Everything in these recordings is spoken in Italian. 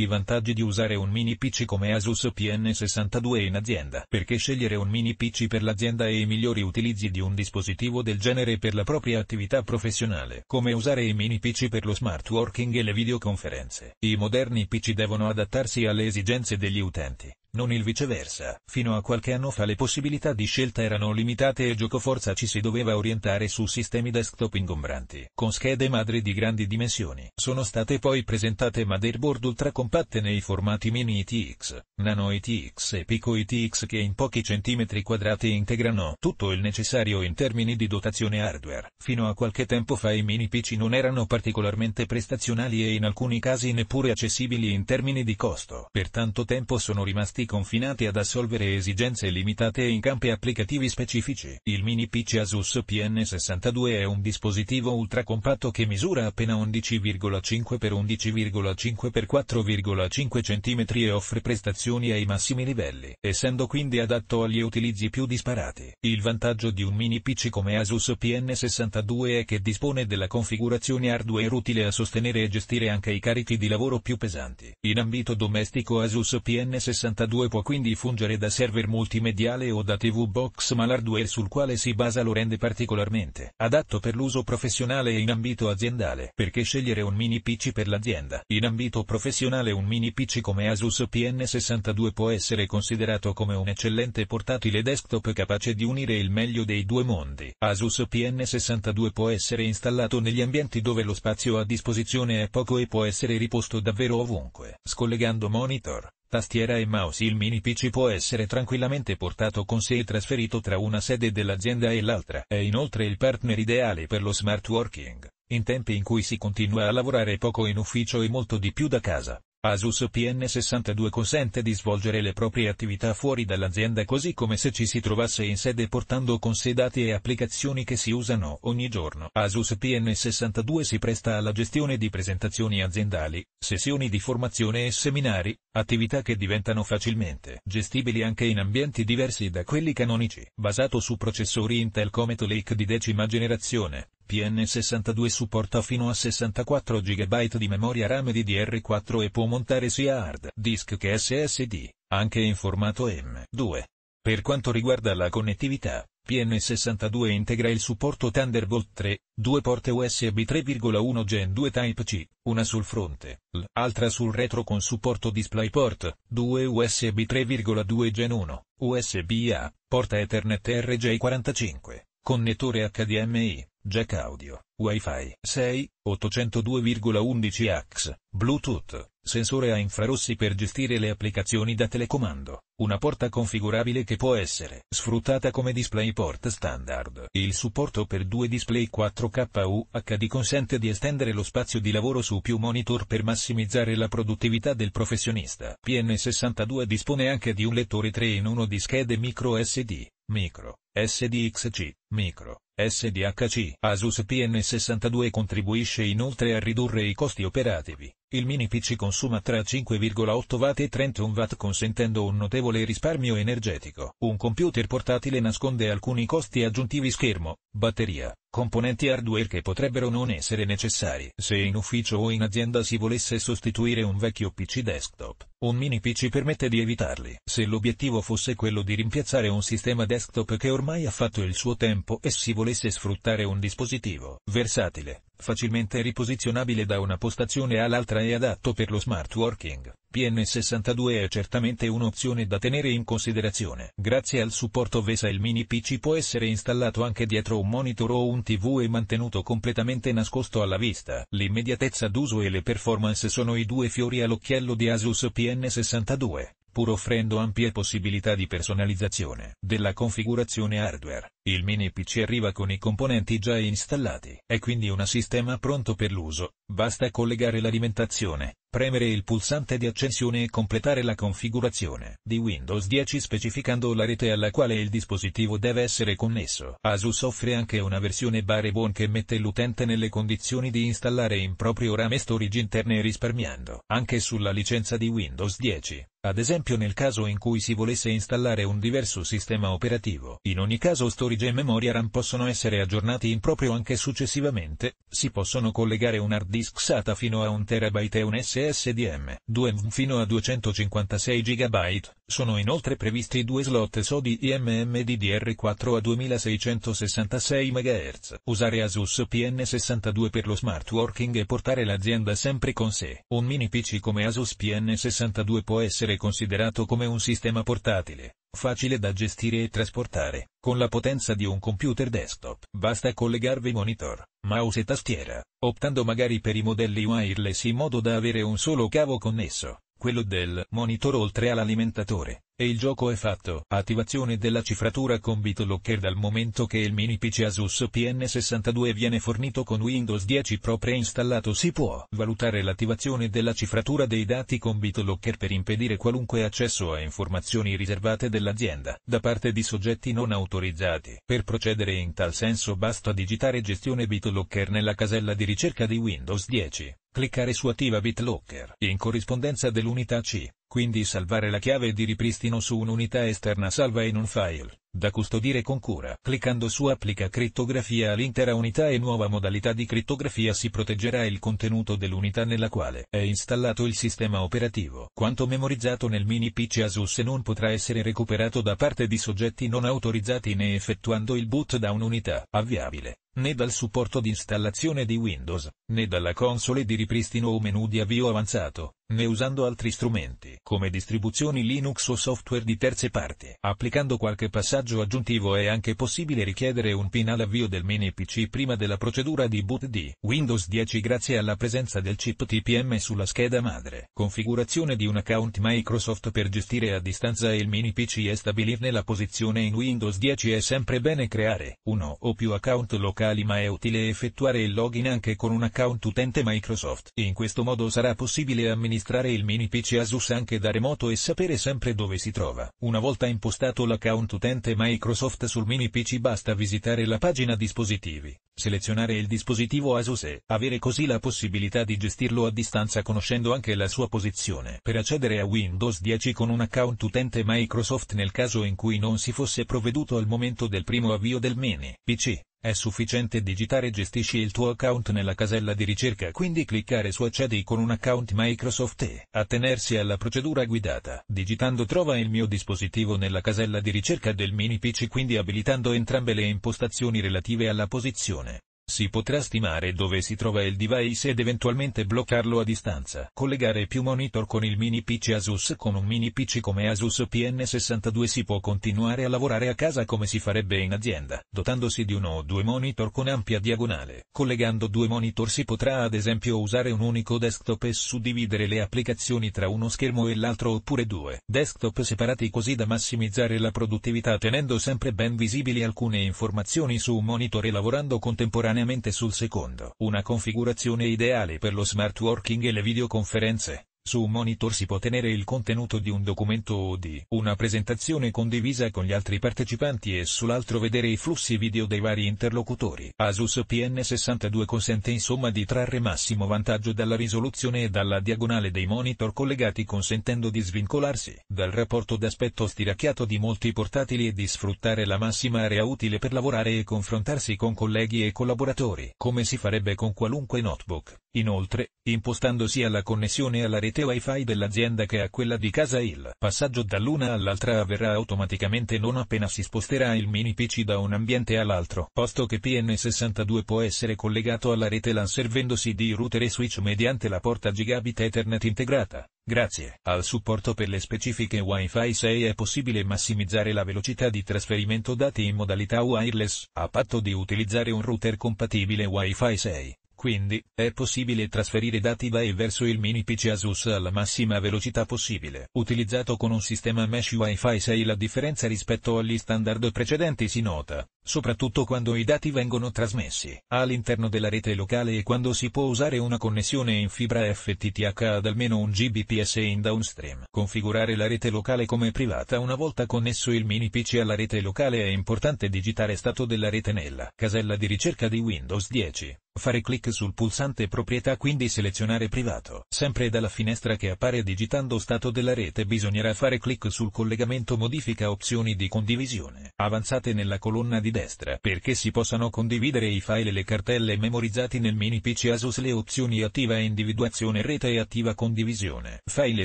I vantaggi di usare un mini PC come Asus PN62 in azienda. Perché scegliere un mini PC per l'azienda e i migliori utilizzi di un dispositivo del genere per la propria attività professionale. Come usare i mini PC per lo smart working e le videoconferenze. I moderni PC devono adattarsi alle esigenze degli utenti non il viceversa. Fino a qualche anno fa le possibilità di scelta erano limitate e giocoforza ci si doveva orientare su sistemi desktop ingombranti, con schede madre di grandi dimensioni. Sono state poi presentate motherboard ultracompatte nei formati mini ITX, nano ITX e pico ITX che in pochi centimetri quadrati integrano tutto il necessario in termini di dotazione hardware. Fino a qualche tempo fa i mini PC non erano particolarmente prestazionali e in alcuni casi neppure accessibili in termini di costo. Per tanto tempo sono rimasti progetti confinati ad assolvere esigenze limitate in campi applicativi specifici. Il mini PC Asus PN62 è un dispositivo ultracompatto che misura appena 11,5 x 11,5 x 4,5 cm e offre prestazioni ai massimi livelli, essendo quindi adatto agli utilizzi più disparati. Il vantaggio di un mini PC come Asus PN62 è che dispone della configurazione hardware utile a sostenere e gestire anche i carichi di lavoro più pesanti. In ambito domestico Asus PN62 2 può quindi fungere da server multimediale o da TV box ma l'hardware sul quale si basa lo rende particolarmente adatto per l'uso professionale e in ambito aziendale. Perché scegliere un mini PC per l'azienda? In ambito professionale un mini PC come Asus PN62 può essere considerato come un eccellente portatile desktop capace di unire il meglio dei due mondi. Asus PN62 può essere installato negli ambienti dove lo spazio a disposizione è poco e può essere riposto davvero ovunque, scollegando monitor, tastiera e mouse il mini PC può essere tranquillamente portato con sé e trasferito tra una sede dell'azienda e l'altra. È inoltre il partner ideale per lo smart working, in tempi in cui si continua a lavorare poco in ufficio e molto di più da casa. Asus PN62 consente di svolgere le proprie attività fuori dall'azienda così come se ci si trovasse in sede portando con sé dati e applicazioni che si usano ogni giorno. Asus PN62 si presta alla gestione di presentazioni aziendali, sessioni di formazione e seminari, attività che diventano facilmente gestibili anche in ambienti diversi da quelli canonici, basato su processori Intel Comet Lake di decima generazione. PN62 supporta fino a 64 GB di memoria RAM DDR4 e può montare sia hard disk che SSD, anche in formato M2. Per quanto riguarda la connettività, PN62 integra il supporto Thunderbolt 3, due porte USB 3,1 Gen 2 Type-C, una sul fronte, l'altra sul retro con supporto DisplayPort, due USB 3,2 Gen 1, USB-A, porta Ethernet RJ45, connettore HDMI, jack audio, wifi, 6, 802,11ax, bluetooth, sensore a infrarossi per gestire le applicazioni da telecomando, una porta configurabile che può essere sfruttata come DisplayPort standard. Il supporto per due display 4K UHD consente di estendere lo spazio di lavoro su più monitor per massimizzare la produttività del professionista. PN62 dispone anche di un lettore 3 in 1 di schede micro SD, micro, SDXC, micro, SDHC. Asus PN62 contribuisce inoltre a ridurre i costi operativi. Il mini PC consuma tra 5,8 W e 31 W consentendo un notevole risparmio energetico. Un computer portatile nasconde alcuni costi aggiuntivi schermo, batteria, componenti hardware che potrebbero non essere necessari. Se in ufficio o in azienda si volesse sostituire un vecchio PC desktop, un mini PC permette di evitarli. Se l'obiettivo fosse quello di rimpiazzare un sistema desktop che ormai ha fatto il suo tempo e si volesse volesse sfruttare un dispositivo versatile, facilmente riposizionabile da una postazione all'altra e adatto per lo smart working. PN62 è certamente un'opzione da tenere in considerazione. Grazie al supporto VESA il mini PC può essere installato anche dietro un monitor o un TV e mantenuto completamente nascosto alla vista. L'immediatezza d'uso e le performance sono i due fiori all'occhiello di Asus PN62 pur offrendo ampie possibilità di personalizzazione della configurazione hardware. Il mini PC arriva con i componenti già installati. È quindi un sistema pronto per l'uso, basta collegare l'alimentazione, premere il pulsante di accensione e completare la configurazione di Windows 10 specificando la rete alla quale il dispositivo deve essere connesso. Asus offre anche una versione Barebone che mette l'utente nelle condizioni di installare in proprio rame storage interne risparmiando anche sulla licenza di Windows 10 ad esempio nel caso in cui si volesse installare un diverso sistema operativo. In ogni caso storage e memoria RAM possono essere aggiornati in proprio anche successivamente, si possono collegare un hard disk SATA fino a 1 TB e un SSDM, 2 MV fino a 256 GB, sono inoltre previsti due slot SODI IMM DDR4 a 2666 MHz. Usare Asus PN62 per lo smart working e portare l'azienda sempre con sé. Un mini PC come Asus PN62 può essere essere considerato come un sistema portatile, facile da gestire e trasportare, con la potenza di un computer desktop. Basta collegarvi monitor, mouse e tastiera, optando magari per i modelli wireless in modo da avere un solo cavo connesso quello del monitor oltre all'alimentatore, e il gioco è fatto. Attivazione della cifratura con BitLocker dal momento che il mini PC Asus PN62 viene fornito con Windows 10 Pro preinstallato si può valutare l'attivazione della cifratura dei dati con BitLocker per impedire qualunque accesso a informazioni riservate dell'azienda da parte di soggetti non autorizzati. Per procedere in tal senso basta digitare gestione BitLocker nella casella di ricerca di Windows 10 cliccare su attiva BitLocker in corrispondenza dell'unità C, quindi salvare la chiave di ripristino su un'unità esterna salva in un file, da custodire con cura. Cliccando su Applica crittografia all'intera unità e nuova modalità di crittografia si proteggerà il contenuto dell'unità nella quale è installato il sistema operativo. Quanto memorizzato nel mini PC Asus non potrà essere recuperato da parte di soggetti non autorizzati né effettuando il boot da un'unità avviabile né dal supporto di installazione di Windows, né dalla console di ripristino o menu di avvio avanzato, né usando altri strumenti come distribuzioni Linux o software di terze parti. Applicando qualche passaggio messaggio aggiuntivo è anche possibile richiedere un PIN all'avvio del mini PC prima della procedura di boot di Windows 10 grazie alla presenza del chip TPM sulla scheda madre. Configurazione di un account Microsoft per gestire a distanza il mini PC e stabilirne la posizione in Windows 10 è sempre bene creare uno o più account locali ma è utile effettuare il login anche con un account utente Microsoft. In questo modo sarà possibile amministrare il mini PC Asus anche da remoto e sapere sempre dove si trova. Una volta impostato l'account utente sicuramente Microsoft sul mini PC basta visitare la pagina dispositivi, selezionare il dispositivo Asus e avere così la possibilità di gestirlo a distanza conoscendo anche la sua posizione. Per accedere a Windows 10 con un account utente Microsoft nel caso in cui non si fosse provveduto al momento del primo avvio del mini PC. È sufficiente digitare gestisci il tuo account nella casella di ricerca quindi cliccare su accedi con un account Microsoft e attenersi alla procedura guidata. Digitando trova il mio dispositivo nella casella di ricerca del mini PC quindi abilitando entrambe le impostazioni relative alla posizione. Si potrà stimare dove si trova il device ed eventualmente bloccarlo a distanza. Collegare più monitor con il mini PC Asus Con un mini PC come Asus PN62 si può continuare a lavorare a casa come si farebbe in azienda, dotandosi di uno o due monitor con ampia diagonale. Collegando due monitor si potrà ad esempio usare un unico desktop e suddividere le applicazioni tra uno schermo e l'altro oppure due desktop separati così da massimizzare la produttività tenendo sempre ben visibili alcune informazioni su un monitor e lavorando contemporaneamente contemporaneamente sul secondo. Una configurazione ideale per lo smart working e le videoconferenze. Su un monitor si può tenere il contenuto di un documento o di una presentazione condivisa con gli altri partecipanti e sull'altro vedere i flussi video dei vari interlocutori. Asus PN62 consente insomma di trarre massimo vantaggio dalla risoluzione e dalla diagonale dei monitor collegati consentendo di svincolarsi dal rapporto d'aspetto stiracchiato di molti portatili e di sfruttare la massima area utile per lavorare e confrontarsi con colleghi e collaboratori, come si farebbe con qualunque notebook. Inoltre, impostando sia la connessione alla rete rete wifi dell'azienda che a quella di casa il passaggio dall'una all'altra avverrà automaticamente non appena si sposterà il mini PC da un ambiente all'altro, posto che PN62 può essere collegato alla rete LAN servendosi di router e switch mediante la porta gigabit Ethernet integrata. Grazie al supporto per le specifiche Wi-Fi 6 è possibile massimizzare la velocità di trasferimento dati in modalità wireless, a patto di utilizzare un router compatibile Wi-Fi 6. Quindi, è possibile trasferire dati da e verso il mini PC Asus alla massima velocità possibile. Utilizzato con un sistema mesh Wi-Fi 6 la differenza rispetto agli standard precedenti si nota soprattutto quando i dati vengono trasmessi all'interno della rete locale e quando si può usare una connessione in fibra FTTH ad almeno un Gbps in downstream. Configurare la rete locale come privata una volta connesso il mini PC alla rete locale è importante digitare stato della rete nella casella di ricerca di Windows 10. Fare clic sul pulsante proprietà quindi selezionare privato. Sempre dalla finestra che appare digitando stato della rete bisognerà fare clic sul collegamento modifica opzioni di condivisione. Avanzate nella colonna di di destra perché si possano condividere i file e le cartelle memorizzati nel mini PC Asus le opzioni attiva individuazione rete e attiva condivisione. File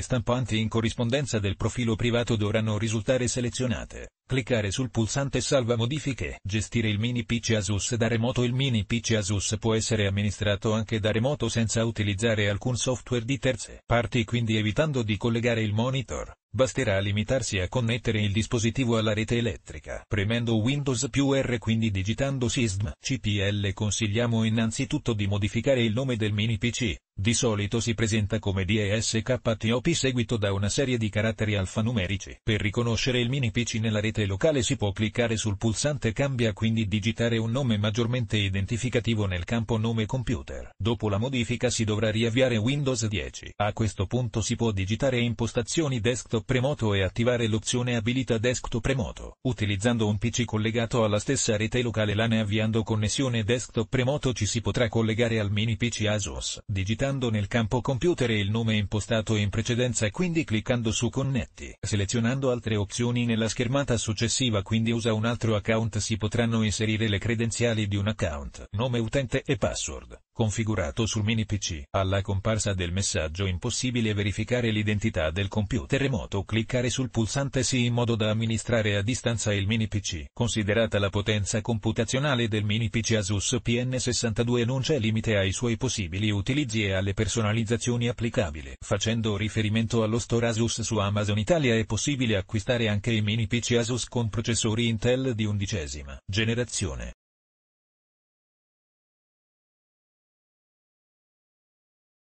stampanti in corrispondenza del profilo privato dovranno risultare selezionate. Cliccare sul pulsante Salva modifiche. Gestire il mini PC Asus da remoto Il mini PC Asus può essere amministrato anche da remoto senza utilizzare alcun software di terze parti quindi evitando di collegare il monitor. Basterà limitarsi a connettere il dispositivo alla rete elettrica premendo Windows più R quindi digitando SISDM. CPL consigliamo innanzitutto di modificare il nome del mini PC di solito si presenta come DESKTOP seguito da una serie di caratteri alfanumerici. Per riconoscere il mini PC nella rete locale si può cliccare sul pulsante cambia quindi digitare un nome maggiormente identificativo nel campo nome computer. Dopo la modifica si dovrà riavviare Windows 10. A questo punto si può digitare impostazioni desktop remoto e attivare l'opzione abilita desktop remoto. Utilizzando un PC collegato alla stessa rete locale LAN e avviando connessione desktop remoto ci si potrà collegare al mini PC ASUS. Digitare cercando nel campo computer il nome impostato in precedenza e quindi cliccando su Connetti. Selezionando altre opzioni nella schermata successiva quindi usa un altro account si potranno inserire le credenziali di un account, nome utente e password configurato sul mini PC. Alla comparsa del messaggio impossibile verificare l'identità del computer remoto cliccare sul pulsante sì in modo da amministrare a distanza il mini PC. Considerata la potenza computazionale del mini PC Asus PN62 non c'è limite ai suoi possibili utilizzi e alle personalizzazioni applicabili. Facendo riferimento allo store Asus su Amazon Italia è possibile acquistare anche i mini PC Asus con processori Intel di undicesima generazione.